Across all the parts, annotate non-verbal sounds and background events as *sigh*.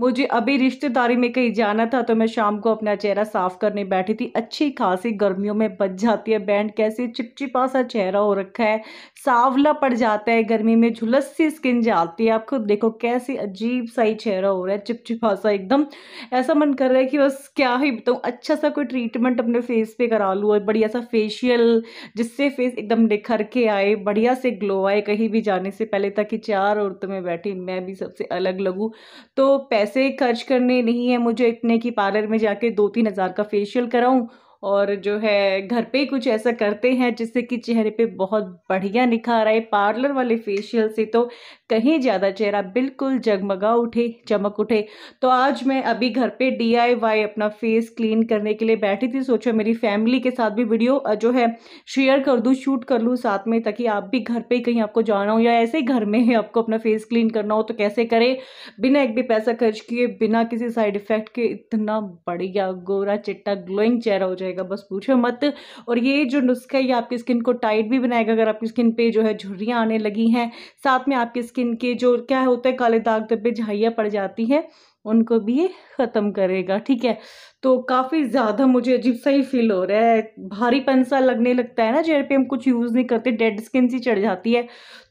मुझे अभी रिश्तेदारी में कहीं जाना था तो मैं शाम को अपना चेहरा साफ करने बैठी थी अच्छी खासी गर्मियों में बच जाती है बैंड कैसे चिपचिपा सा चेहरा हो रखा है सावला पड़ जाता है गर्मी में झुलस सी स्किन जाती है आप खुद देखो कैसे अजीब सा ही चेहरा हो रहा है चिपचिपा सा एकदम ऐसा मन कर रहा है कि बस क्या ही बताऊँ अच्छा सा कोई ट्रीटमेंट अपने फेस पर करा लूँ और बढ़िया सा फेशियल जिससे फेस एकदम निखर के आए बढ़िया से ग्लो आए कहीं भी जाने से पहले ताकि चार औरतों में बैठी मैं भी सबसे अलग लगूँ तो पैसे खर्च करने नहीं है मुझे इतने की पार्लर में जाके दो तीन हज़ार का फेशियल कराऊं और जो है घर पे कुछ ऐसा करते हैं जिससे कि चेहरे पे बहुत बढ़िया निखार आए पार्लर वाले फेशियल से तो कहीं ज़्यादा चेहरा बिल्कुल जगमगा उठे चमक उठे तो आज मैं अभी घर पे डीआईवाई अपना फेस क्लीन करने के लिए बैठी थी सोचा मेरी फैमिली के साथ भी वीडियो जो है शेयर कर दूँ शूट कर लूँ साथ में ताकि आप भी घर पर कहीं आपको जाना हो या ऐसे ही घर में ही आपको अपना फेस क्लीन करना हो तो कैसे करें बिना एक भी पैसा खर्च किए बिना किसी साइड इफ़ेक्ट के इतना बढ़िया गोरा चिट्टा ग्लोइंग चेहरा हो जाएगा जाएगा बस पूछो मत और ये जो नुस्खा है ये आपकी स्किन को टाइट भी बनाएगा अगर आपकी स्किन पे जो है झुर्रियाँ आने लगी हैं साथ में आपकी स्किन के जो क्या होता है काले दाग धब्बे झाइयाँ पड़ जाती हैं उनको भी ये ख़त्म करेगा ठीक है तो काफ़ी ज़्यादा मुझे अजीब सा ही फील हो रहा है भारी पंसा लगने लगता है ना चेहरे पे हम कुछ यूज़ नहीं करते डेड स्किन सी चढ़ जाती है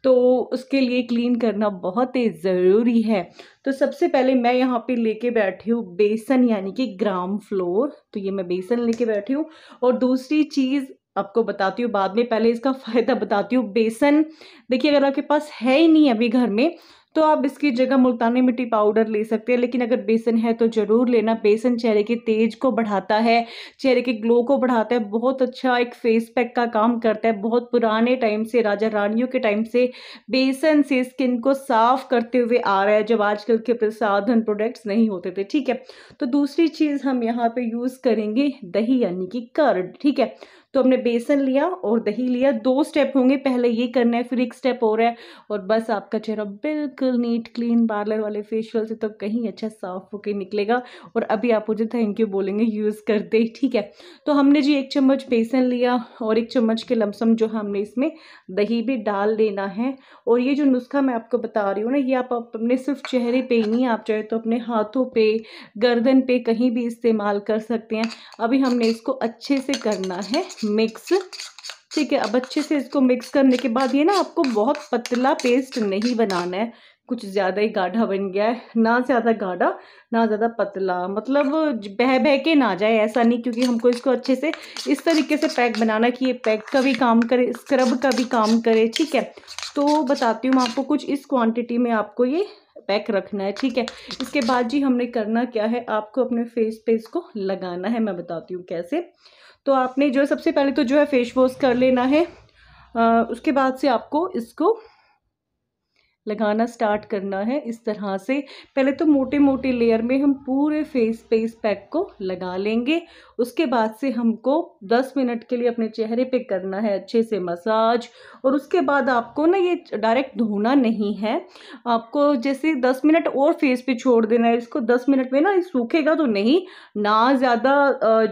तो उसके लिए क्लीन करना बहुत ही ज़रूरी है तो सबसे पहले मैं यहाँ पे लेके बैठी हूँ बेसन यानी कि ग्राम फ्लोर तो ये मैं बेसन लेके बैठी हूँ और दूसरी चीज़ आपको बताती हूँ बाद में पहले इसका *laughs* फ़ायदा बताती हूँ बेसन देखिए अगर आपके पास है ही नहीं अभी घर में तो आप इसकी जगह मुल्तानी मिट्टी पाउडर ले सकते हैं लेकिन अगर बेसन है तो ज़रूर लेना बेसन चेहरे के तेज को बढ़ाता है चेहरे के ग्लो को बढ़ाता है बहुत अच्छा एक फेस पैक का काम करता है बहुत पुराने टाइम से राजा रानियों के टाइम से बेसन से स्किन को साफ करते हुए आ रहा है जब आजकल के प्रसाधन प्रोडक्ट्स नहीं होते थे ठीक है तो दूसरी चीज़ हम यहाँ पर यूज़ करेंगे दही यानी कि कर्ड ठीक है तो हमने बेसन लिया और दही लिया दो स्टेप होंगे पहले ये करना है फिर एक स्टेप हो रहा है और बस आपका चेहरा बिल्कुल नीट क्लीन पार्लर वाले फेशियल से तो कहीं अच्छा साफ होके निकलेगा और अभी आप मुझे थैंक यू बोलेंगे यूज़ करते ही ठीक है तो हमने जी एक चम्मच बेसन लिया और एक चम्मच के लमसम जो हमने इसमें दही भी डाल देना है और ये जो नुस्खा मैं आपको बता रही हूँ ना ये आप अपने सिर्फ चेहरे पर ही नहीं आप चाहे तो अपने हाथों पर गर्दन पे कहीं भी इस्तेमाल कर सकते हैं अभी हमने इसको अच्छे से करना है मिक्स ठीक है अब अच्छे से इसको मिक्स करने के बाद ये ना आपको बहुत पतला पेस्ट नहीं बनाना है कुछ ज़्यादा ही गाढ़ा बन गया है ना ज़्यादा गाढ़ा ना ज़्यादा पतला मतलब बह बह के ना जाए ऐसा नहीं क्योंकि हमको इसको अच्छे से इस तरीके से पैक बनाना कि ये पैक का भी काम करे स्क्रब का भी काम करे ठीक है तो बताती हूँ मैं आपको कुछ इस क्वांटिटी में आपको ये पैक रखना है ठीक है इसके बाद जी हमने करना क्या है आपको अपने फेस पे इसको लगाना है मैं बताती हूँ कैसे तो आपने जो है सबसे पहले तो जो है फेस वॉश कर लेना है आ, उसके बाद से आपको इसको लगाना स्टार्ट करना है इस तरह से पहले तो मोटे मोटे लेयर में हम पूरे फेस पे इस पैक को लगा लेंगे उसके बाद से हमको दस मिनट के लिए अपने चेहरे पे करना है अच्छे से मसाज और उसके बाद आपको ना ये डायरेक्ट धोना नहीं है आपको जैसे दस मिनट और फेस पे छोड़ देना है इसको दस मिनट में ना सूखेगा तो नहीं ना ज़्यादा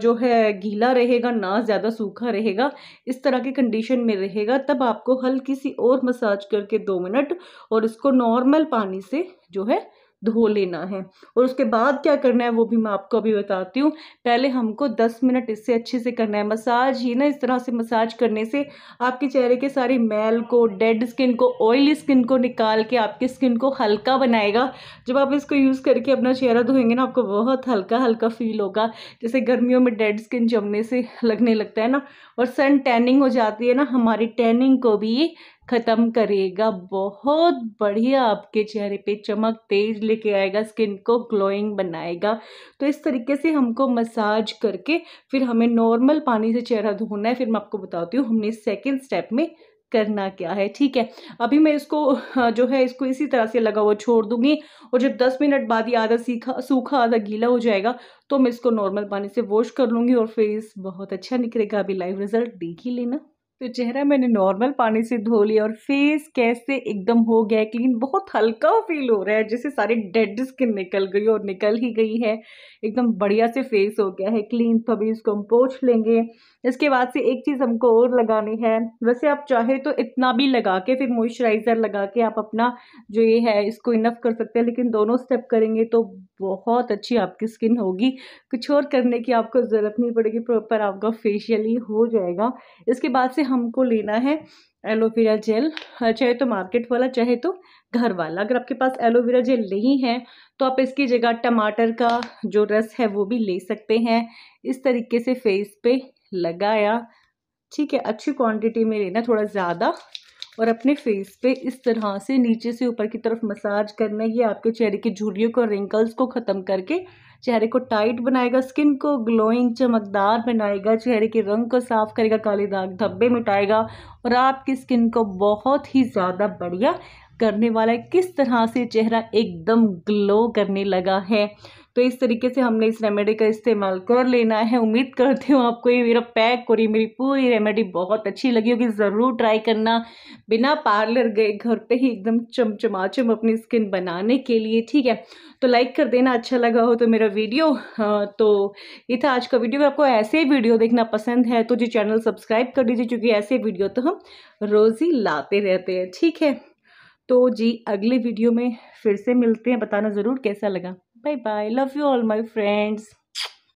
जो है गीला रहेगा ना ज़्यादा सूखा रहेगा इस तरह की कंडीशन में रहेगा तब आपको हल्की सी और मसाज करके दो मिनट और इसको नॉर्मल पानी से जो है धो लेना है और उसके बाद क्या करना है वो भी मैं आपको अभी बताती हूँ पहले हमको दस मिनट इससे अच्छे से करना है मसाज ही ना इस तरह से मसाज करने से आपके चेहरे के सारी मैल को डेड स्किन को ऑयली स्किन को निकाल के आपकी स्किन को हल्का बनाएगा जब आप इसको यूज़ करके अपना चेहरा धोएंगे ना आपको बहुत हल्का हल्का फील होगा जैसे गर्मियों में डेड स्किन जमने से लगने लगता है ना और सन टैनिंग हो जाती है ना हमारी टैनिंग को भी ख़त्म करेगा बहुत बढ़िया आपके चेहरे पे चमक तेज लेके आएगा स्किन को ग्लोइंग बनाएगा तो इस तरीके से हमको मसाज करके फिर हमें नॉर्मल पानी से चेहरा धोना है फिर मैं आपको बताती हूँ हमने सेकेंड स्टेप में करना क्या है ठीक है अभी मैं इसको हाँ, जो है इसको इसी तरह से लगा हुआ छोड़ दूंगी और जब 10 मिनट बाद ये आधा सीखा सूखा आधा गीला हो जाएगा तो मैं इसको नॉर्मल पानी से वॉश कर लूँगी और फेस बहुत अच्छा निकलेगा अभी लाइव रिजल्ट देख ही लेना तो चेहरा मैंने नॉर्मल पानी से धो लिया और फेस कैसे एकदम हो गया है क्लीन बहुत हल्का फील हो रहा है जैसे सारी डेड स्किन निकल गई और निकल ही गई है एकदम बढ़िया से फेस हो गया है क्लीन तो अभी इसको हम पोछ लेंगे इसके बाद से एक चीज़ हमको और लगानी है वैसे आप चाहे तो इतना भी लगा के फिर मॉइस्चराइज़र लगा के आप अपना जो ये है इसको इनफ कर सकते हैं लेकिन दोनों स्टेप करेंगे तो बहुत अच्छी आपकी स्किन होगी कुछ और करने की आपको ज़रूरत नहीं पड़ेगी प्रॉपर आपका फेशियल ही हो जाएगा इसके बाद से हम हमको लेना है एलोवेरा जेल चाहे तो मार्केट वाला चाहे तो घर वाला अगर आपके पास एलोवेरा जेल नहीं है तो आप इसकी जगह टमाटर का जो रस है वो भी ले सकते हैं इस तरीके से फेस पे लगाया ठीक है अच्छी क्वांटिटी में लेना थोड़ा ज़्यादा और अपने फेस पे इस तरह से नीचे से ऊपर की तरफ मसाज करना ये आपके चेहरे की झुर्रियों को रिंकल्स को ख़त्म करके चेहरे को टाइट बनाएगा स्किन को ग्लोइंग चमकदार बनाएगा चेहरे के रंग को साफ करेगा काले दाग धब्बे मिटाएगा और आपकी स्किन को बहुत ही ज़्यादा बढ़िया करने वाला है किस तरह से चेहरा एकदम ग्लो करने लगा है तो इस तरीके से हमने इस रेमेडी का इस्तेमाल कर लेना है उम्मीद करती हूँ आपको ये मेरा पैक और ये मेरी पूरी रेमेडी बहुत अच्छी लगी होगी ज़रूर ट्राई करना बिना पार्लर गए घर पे ही एकदम चमचमाचम अपनी स्किन बनाने के लिए ठीक है तो लाइक कर देना अच्छा लगा हो तो मेरा वीडियो हाँ, तो ये था आज का वीडियो अगर आपको ऐसे वीडियो देखना पसंद है तो जी चैनल सब्सक्राइब कर दीजिए क्योंकि ऐसे वीडियो तो हम रोज़ ही लाते रहते हैं ठीक है तो जी अगले वीडियो में फिर से मिलते हैं बताना ज़रूर कैसा लगा Bye bye. Love you all, my friends.